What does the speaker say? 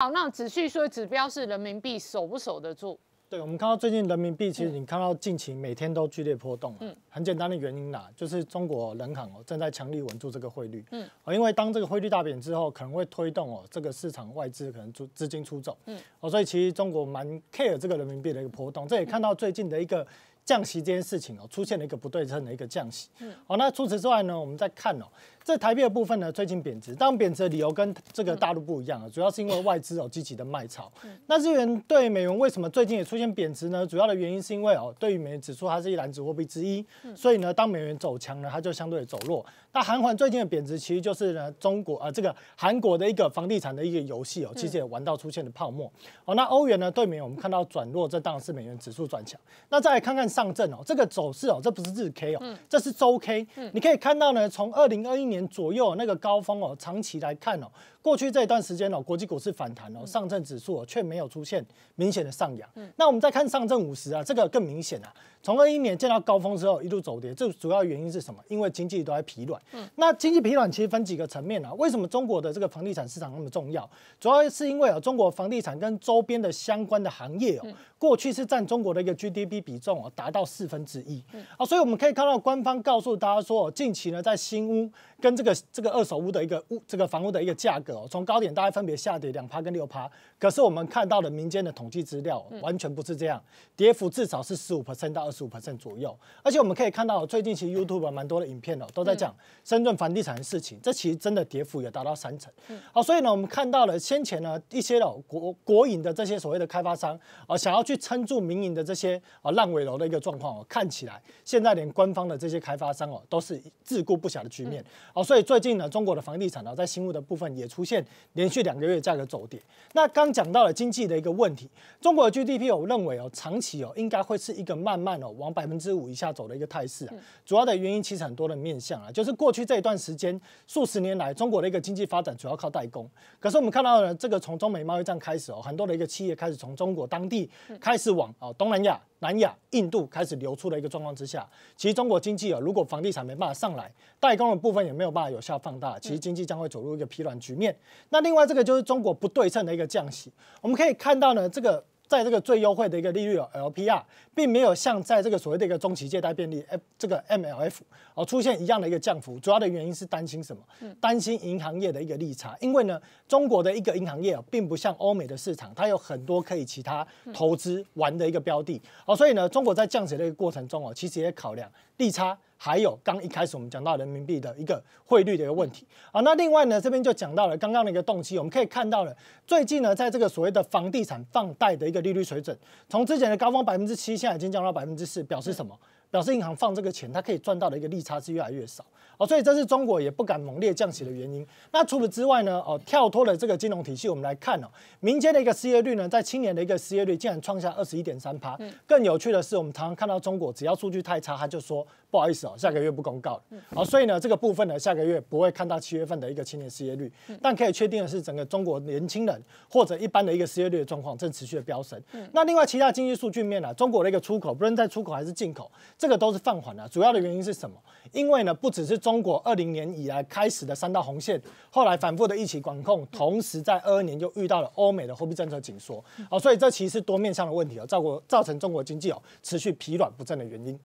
好，那仔细说，指标是人民币守不守得住？对，我们看到最近人民币，其实你看到近期每天都剧烈波动嗯，很简单的原因啦，就是中国人行哦正在强力稳住这个汇率。嗯，哦，因为当这个汇率大贬之后，可能会推动哦这个市场外资可能出资金出走。嗯，哦，所以其实中国蛮 care 这个人民币的一个波动。这也看到最近的一个降息这件事情哦，出现了一个不对称的一个降息。嗯，好，那除此之外呢，我们再看哦。这台币的部分呢，最近贬值，但贬值的理由跟这个大陆不一样啊，主要是因为外资有积极的卖炒。那日元对美元为什么最近也出现贬值呢？主要的原因是因为哦，对于美元指数它是一篮子货币之一，所以呢，当美元走强呢，它就相对走弱。那韩环最近的贬值其实就是呢，中国呃这个韩国的一个房地产的一个游戏哦，其实也玩到出现了泡沫。哦，那欧元呢对美，元我们看到转弱，这当然是美元指数转强。那再来看看上证哦，这个走势哦，这不是日 K 哦，这是周 K。你可以看到呢，从二零二一年。左右那个高峰哦，长期来看哦，过去这一段时间哦，国际股市反弹哦，上证指数哦却没有出现明显的上扬。那我们再看上证五十啊，这个更明显啊。从二一年见到高峰之后，一路走跌，这主要原因是什么？因为经济都在疲软。嗯。那经济疲软其实分几个层面啊？为什么中国的这个房地产市场那么重要？主要是因为啊，中国房地产跟周边的相关的行业哦，过去是占中国的一个 GDP 比重哦达到四分之一。啊，所以我们可以看到官方告诉大家说，近期呢在新屋跟跟这个这个二手屋的一个屋这个房屋的一个价格哦，从高点大概分别下跌两趴跟六趴。可是我们看到的民间的统计资料完全不是这样，跌幅至少是十五 percent 到二十五 percent 左右。而且我们可以看到，最近其实 YouTube 蛮多的影片哦，都在讲深圳房地产的事情。这其实真的跌幅也达到三成。好，所以呢，我们看到了先前呢一些的国国营的这些所谓的开发商啊，想要去撑住民营的这些啊烂尾楼的一个状况哦，看起来现在连官方的这些开发商哦，都是自顾不暇的局面。哦，所以最近呢，中国的房地产呢，在新屋的部分也出现连续两个月价格走跌。那刚讲到了经济的一个问题，中国的 GDP，我认为哦，长期哦，应该会是一个慢慢哦往百分之五以下走的一个态势啊。主要的原因其实很多的面向啊，就是过去这一段时间，数十年来中国的一个经济发展主要靠代工，可是我们看到呢，这个从中美贸易战开始哦，很多的一个企业开始从中国当地开始往哦东南亚、南亚、印度开始流出的一个状况之下，其实中国经济啊，如果房地产没办法上来，代工的部分也。没有办法有效放大，其实经济将会走入一个疲软局面。那另外这个就是中国不对称的一个降息。我们可以看到呢，这个在这个最优惠的一个利率有 LPR 并没有像在这个所谓的一个中期借贷便利，哎，这个 MLF 哦出现一样的一个降幅。主要的原因是担心什么？担心银行业的一个利差，因为呢，中国的一个银行业啊，并不像欧美的市场，它有很多可以其他投资玩的一个标的。哦，所以呢，中国在降息的一个过程中哦，其实也考量利差。还有刚一开始我们讲到人民币的一个汇率的一个问题啊，那另外呢这边就讲到了刚刚的一个动机，我们可以看到了最近呢在这个所谓的房地产放贷的一个利率水准，从之前的高峰百分之七现在已经降到百分之四，表示什么？表示银行放这个钱，它可以赚到的一个利差是越来越少哦，所以这是中国也不敢猛烈降息的原因。那除此之外呢？哦，跳脱了这个金融体系，我们来看哦，民间的一个失业率呢，在青年的一个失业率竟然创下二十一点三趴。嗯。更有趣的是，我们常常看到中国只要数据太差，他就说不好意思哦，下个月不公告了。嗯。哦，所以呢，这个部分呢，下个月不会看到七月份的一个青年失业率，但可以确定的是，整个中国年轻人或者一般的一个失业率的状况正持续的飙升。嗯。那另外，其他经济数据面呢，中国的一个出口，不论在出口还是进口。这个都是放缓的，主要的原因是什么？因为呢，不只是中国二零年以来开始的三道红线，后来反复的一起管控，同时在二二年又遇到了欧美的货币政策紧缩，哦，所以这其实是多面向的问题啊，造国造成中国经济哦持续疲软不振的原因。